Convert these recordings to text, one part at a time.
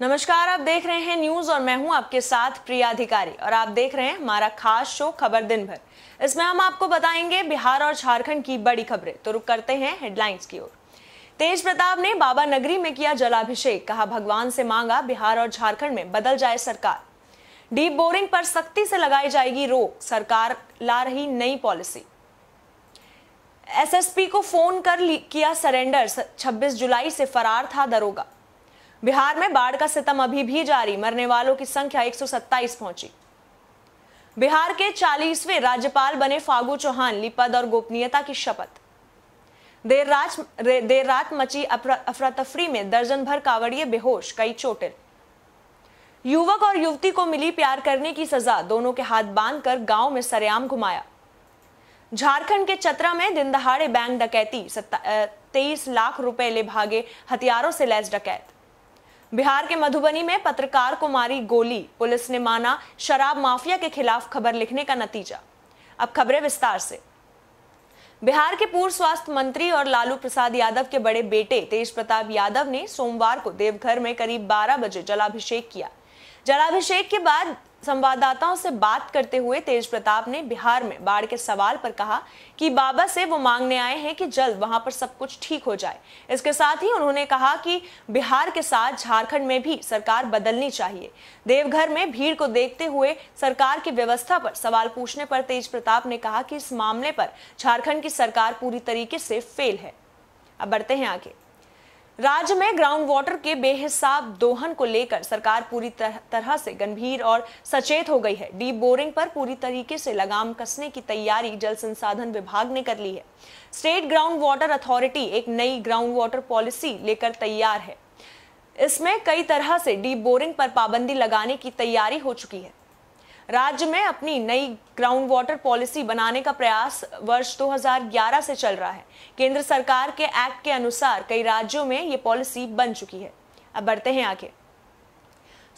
नमस्कार आप देख रहे हैं न्यूज और मैं हूं आपके साथ प्रिया अधिकारी और आप देख रहे हैं हमारा खास शो खबर दिन भर इसमें हम आपको बताएंगे बिहार और झारखंड की बड़ी खबरें तो रुक करते हैं हेडलाइंस की ओर तेज प्रताप ने बाबा नगरी में किया जलाभिषेक कहा भगवान से मांगा बिहार और झारखंड में बदल जाए सरकार डीप बोरिंग पर सख्ती से लगाई जाएगी रोक सरकार ला रही नई पॉलिसी एसएसपी को फोन कर किया सरेंडर 26 जुलाई से फरार था दरोगा बिहार में बाढ़ का सितम अभी भी जारी मरने वालों की संख्या एक पहुंची बिहार के 40वें राज्यपाल बने फागू चौहान लिपद और गोपनीयता की शपथ देर रात देर रात मची अफरा तफरी में दर्जन भर कावड़िए बेहोश कई चोटिल युवक और युवती को मिली प्यार करने की सजा दोनों के हाथ बांधकर गांव में सरेआम घुमाया झारखंड के चतरा में दिन दहाड़े बैंक डकैती तेईस लाख रुपए ले भागे हथियारों से लैस डकैत बिहार के मधुबनी में पत्रकार को मारी गोली पुलिस ने माना शराब माफिया के खिलाफ खबर लिखने का नतीजा अब खबरें विस्तार से बिहार के पूर्व स्वास्थ्य मंत्री और लालू प्रसाद यादव के बड़े बेटे तेज प्रताप यादव ने सोमवार को देवघर में करीब 12 बजे जलाभिषेक किया जलाभिषेक के बाद संवाददाताओं से बात करते हुए तेज प्रताप ने बिहार में बाढ़ के सवाल पर कहा कि बाबा से वो मांगने आए हैं कि जल्द वहां पर सब कुछ ठीक हो जाए इसके साथ ही उन्होंने कहा कि बिहार के साथ झारखंड में भी सरकार बदलनी चाहिए देवघर में भीड़ को देखते हुए सरकार की व्यवस्था पर सवाल पूछने पर तेज प्रताप ने कहा कि इस मामले पर झारखंड की सरकार पूरी तरीके से फेल है अब बढ़ते हैं आगे राज्य में ग्राउंड वाटर के बेहिसाब दोहन को लेकर सरकार पूरी तरह से गंभीर और सचेत हो गई है डीप बोरिंग पर पूरी तरीके से लगाम कसने की तैयारी जल संसाधन विभाग ने कर ली है स्टेट ग्राउंड वाटर अथॉरिटी एक नई ग्राउंड वाटर पॉलिसी लेकर तैयार है इसमें कई तरह से डीप बोरिंग पर पाबंदी लगाने की तैयारी हो चुकी है राज्य में अपनी नई ग्राउंड वाटर पॉलिसी बनाने का प्रयास वर्ष 2011 से चल रहा है केंद्र सरकार के एक्ट के अनुसार कई राज्यों में ये पॉलिसी बन चुकी है अब बढ़ते हैं आगे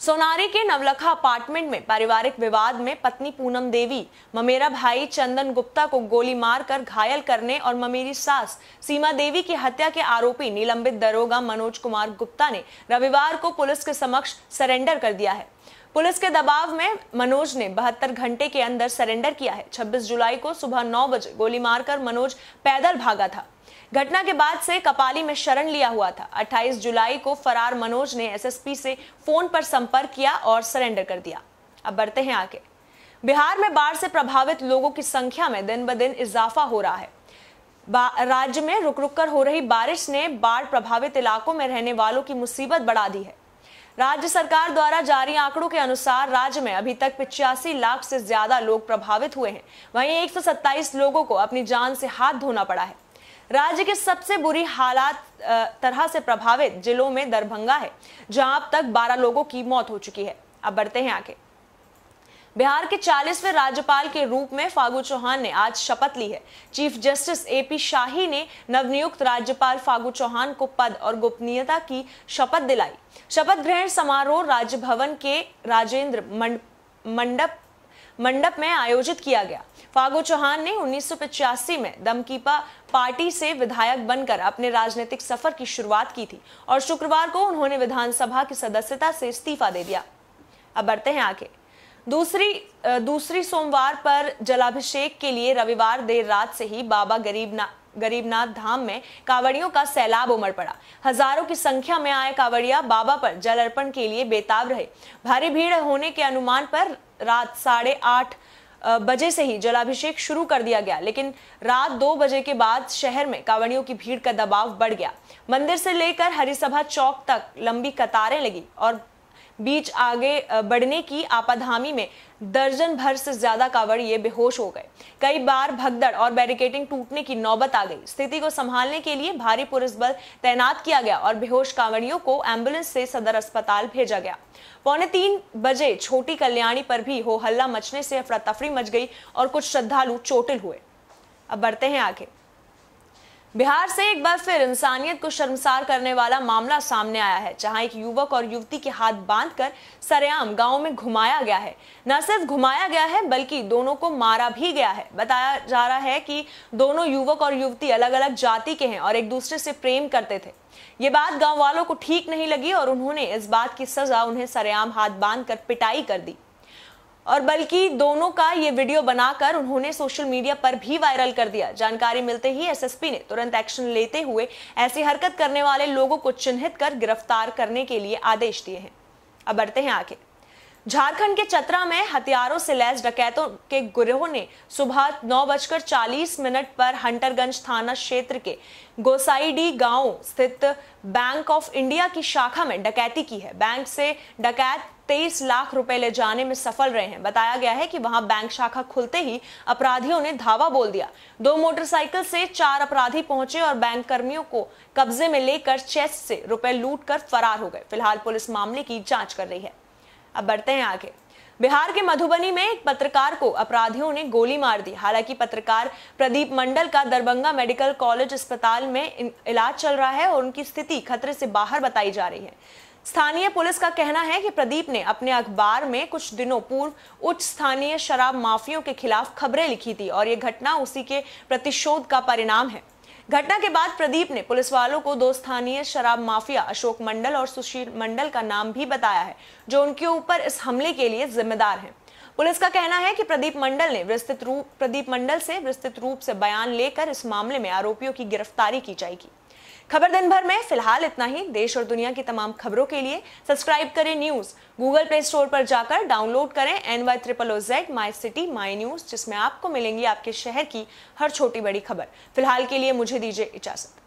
सोनारी के नवलखा अपार्टमेंट में पारिवारिक विवाद में पत्नी पूनम देवी ममेरा भाई चंदन गुप्ता को गोली मारकर घायल करने और ममेरी सास सीमा देवी की हत्या के आरोपी निलंबित दरोगा मनोज कुमार गुप्ता ने रविवार को पुलिस के समक्ष सरेंडर कर दिया है पुलिस के दबाव में मनोज ने बहत्तर घंटे के अंदर सरेंडर किया है 26 जुलाई को सुबह 9 बजे गोली मारकर मनोज पैदल भागा था घटना के बाद से कपाली में शरण लिया हुआ था 28 जुलाई को फरार मनोज ने एसएसपी से फोन पर संपर्क किया और सरेंडर कर दिया अब बढ़ते हैं आगे बिहार में बाढ़ से प्रभावित लोगों की संख्या में दिन ब दिन इजाफा हो रहा है राज्य में रुक रुक कर हो रही बारिश ने बाढ़ प्रभावित इलाकों में रहने वालों की मुसीबत बढ़ा दी है राज्य सरकार द्वारा जारी आंकड़ों के अनुसार राज्य में अभी तक पिचासी लाख से ज्यादा लोग प्रभावित हुए हैं वहीं 127 लोगों को अपनी जान से हाथ धोना पड़ा है राज्य के सबसे बुरी हालात तरह से प्रभावित जिलों में दरभंगा है जहां अब तक 12 लोगों की मौत हो चुकी है अब बढ़ते हैं आगे बिहार के चालीसवें राज्यपाल के रूप में फागू चौहान ने आज शपथ ली है चीफ जस्टिस एपी शाही ने नवनियुक्त राज्यपाल फागू चौहान को पद और गोपनीयता की शपथ दिलाई शपथ ग्रहण समारोह राजभवन के राजेंद्र मंडप मंडप में आयोजित किया गया फागू चौहान ने उन्नीस में दमकीपा पार्टी से विधायक बनकर अपने राजनीतिक सफर की शुरुआत की थी और शुक्रवार को उन्होंने विधानसभा की सदस्यता से इस्तीफा दे दिया अब बढ़ते हैं आगे दूसरी दूसरी सोमवार पर जलाभिषेक के लिए रविवार देर रात से ही बाबा गरीबनाथ गरीबनाथ धाम में कांवड़ियों का सैलाब उमड़ पड़ा हजारों की संख्या में आए कांवड़िया बाबा पर जल अर्पण के लिए बेताब रहे भारी भीड़ होने के अनुमान पर रात साढ़े आठ बजे से ही जलाभिषेक शुरू कर दिया गया लेकिन रात दो बजे के बाद शहर में कांवड़ियों की भीड़ का दबाव बढ़ गया मंदिर से लेकर हरिसभा चौक तक लंबी कतारें लगी और बीच आगे बढ़ने की आपाधामी में दर्जन भर से ज्यादा कावड़ ये बेहोश हो गए कई बार भगदड़ और बैरिकेडिंग टूटने की नौबत आ गई स्थिति को संभालने के लिए भारी पुलिस बल तैनात किया गया और बेहोश कांवड़ियों को एम्बुलेंस से सदर अस्पताल भेजा गया पौने तीन बजे छोटी कल्याणी पर भी हो हल्ला मचने से अफरा तफरी मच गई और कुछ श्रद्धालु चोटिल हुए अब बढ़ते हैं आगे बिहार से एक बार फिर इंसानियत को शर्मसार करने वाला मामला सामने आया है जहां एक युवक और युवती के हाथ बांधकर सरेआम गांव में घुमाया गया है न सिर्फ घुमाया गया है बल्कि दोनों को मारा भी गया है बताया जा रहा है कि दोनों युवक और युवती अलग अलग जाति के हैं और एक दूसरे से प्रेम करते थे ये बात गांव वालों को ठीक नहीं लगी और उन्होंने इस बात की सजा उन्हें सरेआम हाथ कर पिटाई कर दी और बल्कि दोनों का ये वीडियो बनाकर उन्होंने सोशल मीडिया पर भी वायरल कर दिया जानकारी मिलते ही एसएसपी ने तुरंत एक्शन लेते हुए ऐसी हरकत करने वाले लोगों को चिन्हित कर गिरफ्तार करने के लिए आदेश दिए हैं अब बढ़ते हैं आखिर झारखंड के चतरा में हथियारों से लैस डकैतों के गुरोहों ने सुबह नौ बजकर चालीस मिनट पर हंटरगंज थाना क्षेत्र के गोसाईडी गांव स्थित बैंक ऑफ इंडिया की शाखा में डकैती की है बैंक से डकैत तेईस लाख रुपए ले जाने में सफल रहे हैं बताया गया है कि वहां बैंक शाखा खुलते ही अपराधियों ने धावा बोल दिया दो मोटरसाइकिल से चार अपराधी पहुंचे और बैंक कर्मियों को कब्जे में लेकर चेस्ट से रुपए लूट कर फरार हो गए फिलहाल पुलिस मामले की जांच कर रही है अब बढ़ते हैं आगे बिहार के मधुबनी में एक पत्रकार को अपराधियों ने गोली मार दी हालांकि पत्रकार प्रदीप मंडल का दरभंगा मेडिकल कॉलेज अस्पताल में इलाज चल रहा है और उनकी स्थिति खतरे से बाहर बताई जा रही है स्थानीय पुलिस का कहना है कि प्रदीप ने अपने अखबार में कुछ दिनों पूर्व उच्च स्थानीय शराब माफियों के खिलाफ खबरें लिखी थी और ये घटना उसी के प्रतिशोध का परिणाम है घटना के बाद प्रदीप ने पुलिस वालों को दो स्थानीय शराब माफिया अशोक मंडल और सुशील मंडल का नाम भी बताया है जो उनके ऊपर इस हमले के लिए जिम्मेदार हैं पुलिस का कहना है कि प्रदीप मंडल ने विस्तृत रूप प्रदीप मंडल से विस्तृत रूप से बयान लेकर इस मामले में आरोपियों की गिरफ्तारी की जाएगी खबर दिन भर में फिलहाल इतना ही देश और दुनिया की तमाम खबरों के लिए सब्सक्राइब करें न्यूज गूगल प्ले स्टोर पर जाकर डाउनलोड करें N Y triple O Z my city my news जिसमें आपको मिलेंगी आपके शहर की हर छोटी बड़ी खबर फिलहाल के लिए मुझे दीजिए इजाजत